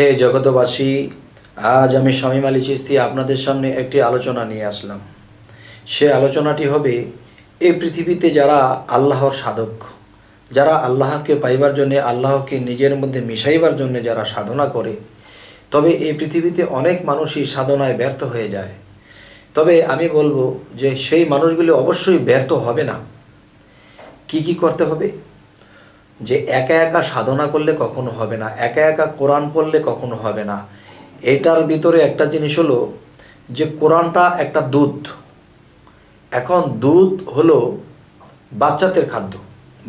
হে জগতবাসী আজ আমি স্বামী মালি চিস্তি আপনাদের সামনে একটি আলোচনা নিয়ে আসলাম সে আলোচনাটি হবে এই পৃথিবীতে যারা আল্লাহর সাধক যারা আল্লাহকে পাইবার জন্যে আল্লাহকে নিজের মধ্যে মিশাইবার জন্য যারা সাধনা করে তবে এই পৃথিবীতে অনেক মানুষই সাধনায় ব্যর্থ হয়ে যায় তবে আমি বলবো যে সেই মানুষগুলি অবশ্যই ব্যর্থ হবে না কি কি করতে হবে যে একা একা সাধনা করলে কখনো হবে না একা একা কোরআন পড়লে কখনো হবে না এটার ভিতরে একটা জিনিস হলো যে কোরআনটা একটা দুধ এখন দুধ হলো বাচ্চাদের খাদ্য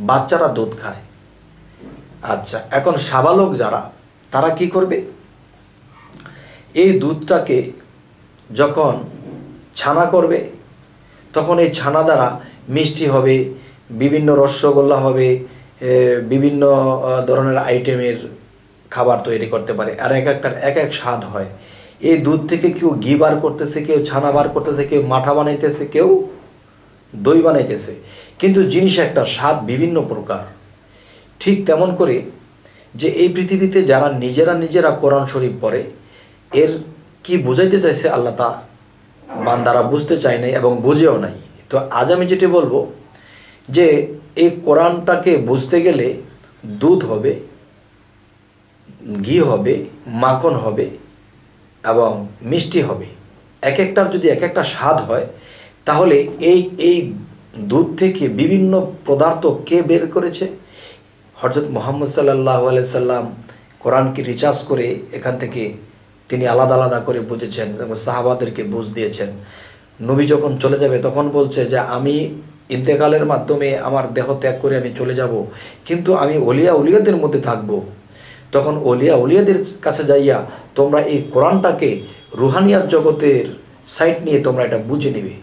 বাচ্চারা দুধ খায় আচ্ছা এখন সাবালক যারা তারা কি করবে এই দুধটাকে যখন ছানা করবে তখন এই ছানা দ্বারা মিষ্টি হবে বিভিন্ন রসগোল্লা হবে বিভিন্ন ধরনের আইটেমের খাবার তৈরি করতে পারে আর এক একটার এক এক স্বাদ হয় এই দুধ থেকে কেউ ঘি বার করতেছে কেউ ছানা বার করতেছে কেউ মাঠা বানাইতেছে কেউ দই বানাইতেছে কিন্তু জিনিস একটা স্বাদ বিভিন্ন প্রকার ঠিক তেমন করে যে এই পৃথিবীতে যারা নিজেরা নিজেরা কোরআন শরীফ পড়ে এর কি বুঝাইতে চাইছে আল্লাহ তা বান্দারা বুঝতে চায় নাই এবং বুঝেও নাই তো আজ আমি যেটি বলবো যে এই কোরআনটাকে বুঝতে গেলে দুধ হবে ঘি হবে মাখন হবে এবং মিষ্টি হবে এক একটার যদি এক একটা স্বাদ হয় তাহলে এই এই দুধ থেকে বিভিন্ন পদার্থ কে বের করেছে হজরত মোহাম্মদ সাল্লাহ সাল্লাম কোরআনকে রিচার্জ করে এখান থেকে তিনি আলাদা আলাদা করে বুঝেছেন এবং সাহাবাদেরকে বুঝ দিয়েছেন নবী যখন চলে যাবে তখন বলছে যে আমি ইন্তেকালের মাধ্যমে আমার দেহ ত্যাগ করে আমি চলে যাব কিন্তু আমি অলিয়া উলিয়াদের মধ্যে থাকব তখন অলিয়া উলিয়াদের কাছে যাইয়া তোমরা এই কোরআনটাকে রুহানিয়ার জগতের সাইট নিয়ে তোমরা এটা বুঝে নিবে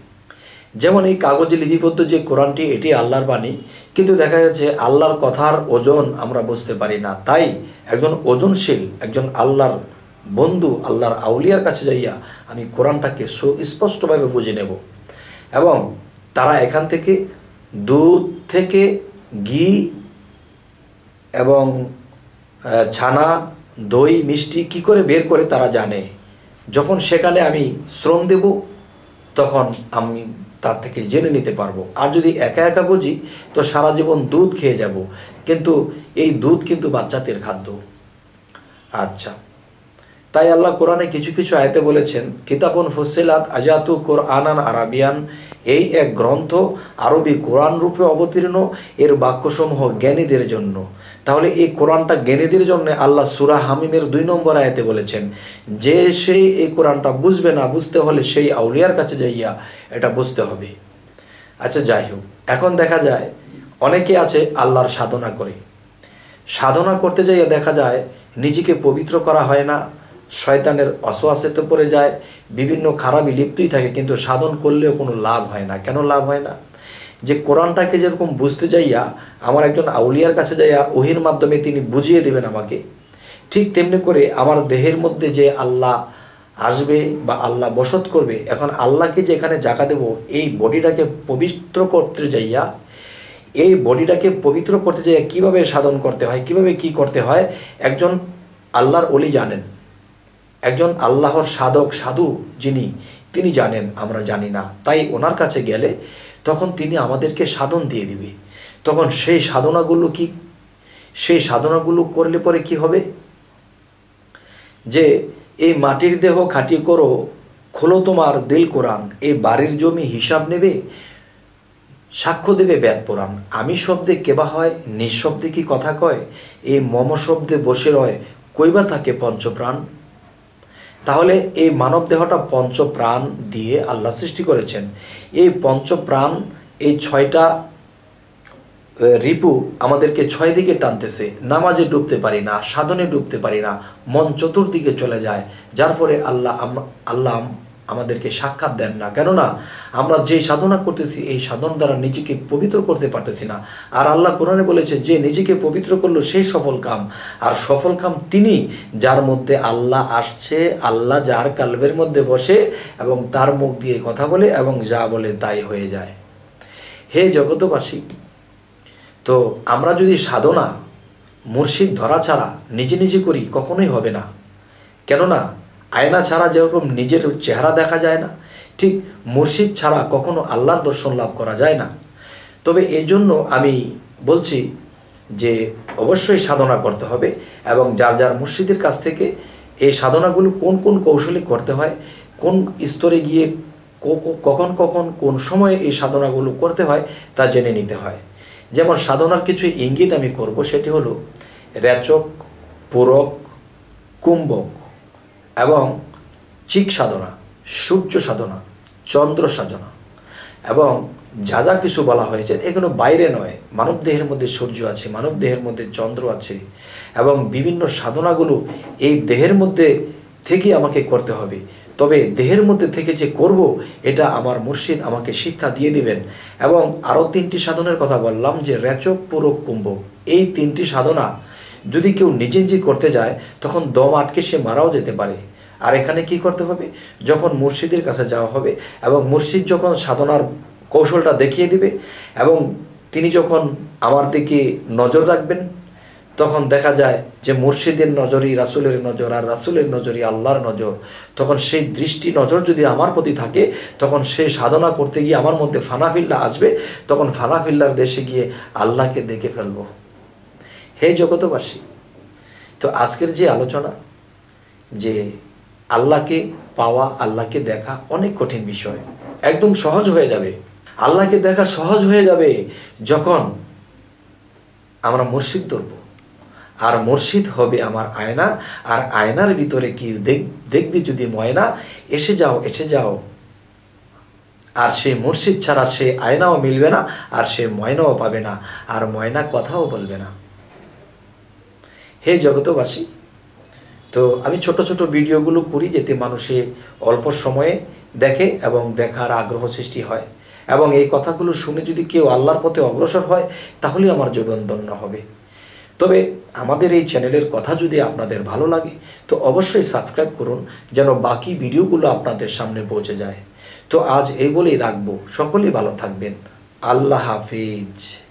যেমন এই কাগজে লিপিবদ্ধ যে কোরআনটি এটি আল্লাহর বাণী কিন্তু দেখা যাচ্ছে আল্লাহর কথার ওজন আমরা বুঝতে পারি না তাই একজন ওজনশীল একজন আল্লাহর বন্ধু আল্লাহর আউলিয়ার কাছে যাইয়া আমি কোরআনটাকে সুস্পষ্টভাবে বুঝে নেব এবং তারা এখান থেকে দুধ থেকে ঘি এবং ছানা দই মিষ্টি কি করে বের করে তারা জানে যখন সেখানে আমি শ্রম দেব তখন আমি তার থেকে জেনে নিতে পারবো আর যদি একা একা বুঝি তো সারা জীবন দুধ খেয়ে যাব কিন্তু এই দুধ কিন্তু বাচ্চাদের খাদ্য আচ্ছা তাই আল্লাহ কোরআনে কিছু কিছু আয়তে বলেছেন কিতাবন ফসিলাত আজাতু কোরআনান আরাবিয়ান এই এক গ্রন্থ আরবি কোরআন রূপে অবতীর্ণ এর বাক্যসমূহ জ্ঞানীদের জন্য তাহলে এই কোরআনটা জ্ঞানীদের জন্য আল্লাহ সুরা হামিমের দুই নম্বর আয়তে বলেছেন যে সেই এই কোরআনটা বুঝবে না বুঝতে হলে সেই আউলিয়ার কাছে যাইয়া এটা বুঝতে হবে আচ্ছা যাই হোক এখন দেখা যায় অনেকে আছে আল্লাহর সাধনা করে সাধনা করতে যাইয়া দেখা যায় নিজেকে পবিত্র করা হয় না শয়তানের অসোয়াসেতে পড়ে যায় বিভিন্ন খারাপই লিপ্তই থাকে কিন্তু সাধন করলেও কোনো লাভ হয় না কেন লাভ হয় না যে কোরআনটাকে যেরকম বুঝতে যাইয়া আমার একজন আউলিয়ার কাছে যাইয়া ওহির মাধ্যমে তিনি বুঝিয়ে দেবেন আমাকে ঠিক তেমনি করে আমার দেহের মধ্যে যে আল্লাহ আসবে বা আল্লাহ বসত করবে এখন আল্লাহকে যে এখানে জাগা দেব এই বডিটাকে পবিত্র করতে যাইয়া এই বডিটাকে পবিত্র করতে যাইয়া কীভাবে সাধন করতে হয় কিভাবে কি করতে হয় একজন আল্লাহর অলি জানেন একজন আল্লাহর সাধক সাধু যিনি তিনি জানেন আমরা জানি না তাই ওনার কাছে গেলে তখন তিনি আমাদেরকে সাধন দিয়ে দিবে তখন সেই সাধনাগুলো কি সেই সাধনাগুলো করলে পরে কি হবে যে এই মাটির দেহ খাঁটি করো খোলো তোমার দিল কোরআন এই বাড়ির জমি হিসাব নেবে সাক্ষ্য দেবে ব্যাত পোড়ান আমি শব্দে কেবা হয় নিঃশব্দে কি কথা কয় এই মম শব্দে বসে রয় কইবা থাকে পঞ্চপ্রাণ তাহলে এই মানব দেহটা পঞ্চপ্রাণ দিয়ে আল্লাহ সৃষ্টি করেছেন এই পঞ্চপ্রাণ এই ছয়টা রিপু আমাদেরকে ছয় দিকে টানতেছে নামাজে ডুবতে পারি না সাধনে ডুবতে পারি না মন চতুর্দিকে চলে যায় যার পরে আল্লাহ আল্লাহ আমাদেরকে সাক্ষাৎ দেন না কেননা আমরা যে সাধনা করতেছি এই সাধন দ্বারা নিজেকে পবিত্র করতে পারতেছি না আর আল্লাহ কোরআনে বলেছে যে নিজেকে পবিত্র করলো সেই সফল কাম আর সফল কাম তিনি যার মধ্যে আল্লাহ আসছে আল্লাহ যার কালবের মধ্যে বসে এবং তার মুখ দিয়ে কথা বলে এবং যা বলে তাই হয়ে যায় হে জগতবাসী তো আমরা যদি সাধনা মুর্শিদ ধরা ছাড়া নিজে নিজে করি কখনোই হবে না কেননা আয়না ছাড়া যেরকম নিজের চেহারা দেখা যায় না ঠিক মুর্শিদ ছাড়া কখনো আল্লাহর দর্শন লাভ করা যায় না তবে এজন্য আমি বলছি যে অবশ্যই সাধনা করতে হবে এবং যার যার মুর্শিদের কাছ থেকে এই সাধনাগুলো কোন কোন কৌশলে করতে হয় কোন স্তরে গিয়ে কখন কখন কোন সময়ে এই সাধনাগুলো করতে হয় তা জেনে নিতে হয় যেমন সাধনার কিছু ইঙ্গিত আমি করব সেটি হলো রেচক পূরক কুম্ভক এবং চিক সাধনা সূর্য সাধনা চন্দ্র সাধনা এবং যা যা কিছু বলা হয়েছে এগুলো বাইরে নয় মানব দেহের মধ্যে সূর্য আছে মানব দেহের মধ্যে চন্দ্র আছে এবং বিভিন্ন সাধনাগুলো এই দেহের মধ্যে থেকে আমাকে করতে হবে তবে দেহের মধ্যে থেকে যে করব এটা আমার মুর্শিদ আমাকে শিক্ষা দিয়ে দিবেন এবং আরও তিনটি সাধনের কথা বললাম যে রেচক পুরক কুম্ভক এই তিনটি সাধনা যদি কেউ নিজে নিজে করতে যায় তখন দম আটকে সে মারাও যেতে পারে আর এখানে কি করতে হবে যখন মুর্শিদের কাছে যাওয়া হবে এবং মুর্শিদ যখন সাধনার কৌশলটা দেখিয়ে দিবে এবং তিনি যখন আমার দিকে নজর রাখবেন তখন দেখা যায় যে মুর্শিদের নজরই রাসুলের নজর আর রাসুলের নজরই আল্লাহর নজর তখন সেই দৃষ্টি নজর যদি আমার প্রতি থাকে তখন সে সাধনা করতে গিয়ে আমার মধ্যে ফানাফিল্লা আসবে তখন ফানাফিল্লার দেশে গিয়ে আল্লাহকে দেখে ফেলবো হে জগতবাসী তো আজকের যে আলোচনা যে আল্লাহকে পাওয়া আল্লাহকে দেখা অনেক কঠিন বিষয় একদম সহজ হয়ে যাবে আল্লাহকে দেখা সহজ হয়ে যাবে যখন আমরা মসজিদ ধরব আর মসজিদ হবে আমার আয়না আর আয়নার ভিতরে কি দেখবি যদি ময়না এসে যাও এসে যাও আর সেই মসজিদ ছাড়া সে আয়নাও মিলবে না আর সে ময়নাও পাবে না আর ময়না কথাও বলবে না হে জগতবাসী তো আমি ছোট ছোট ভিডিওগুলো করি যাতে মানুষে অল্প সময়ে দেখে এবং দেখার আগ্রহ সৃষ্টি হয় এবং এই কথাগুলো শুনে যদি কেউ আল্লাহর পথে অগ্রসর হয় তাহলে আমার জীবন ধন্য হবে তবে আমাদের এই চ্যানেলের কথা যদি আপনাদের ভালো লাগে তো অবশ্যই সাবস্ক্রাইব করুন যেন বাকি ভিডিওগুলো আপনাদের সামনে পৌঁছে যায় তো আজ এই বলেই রাখবো সকলেই ভালো থাকবেন আল্লাহ হাফিজ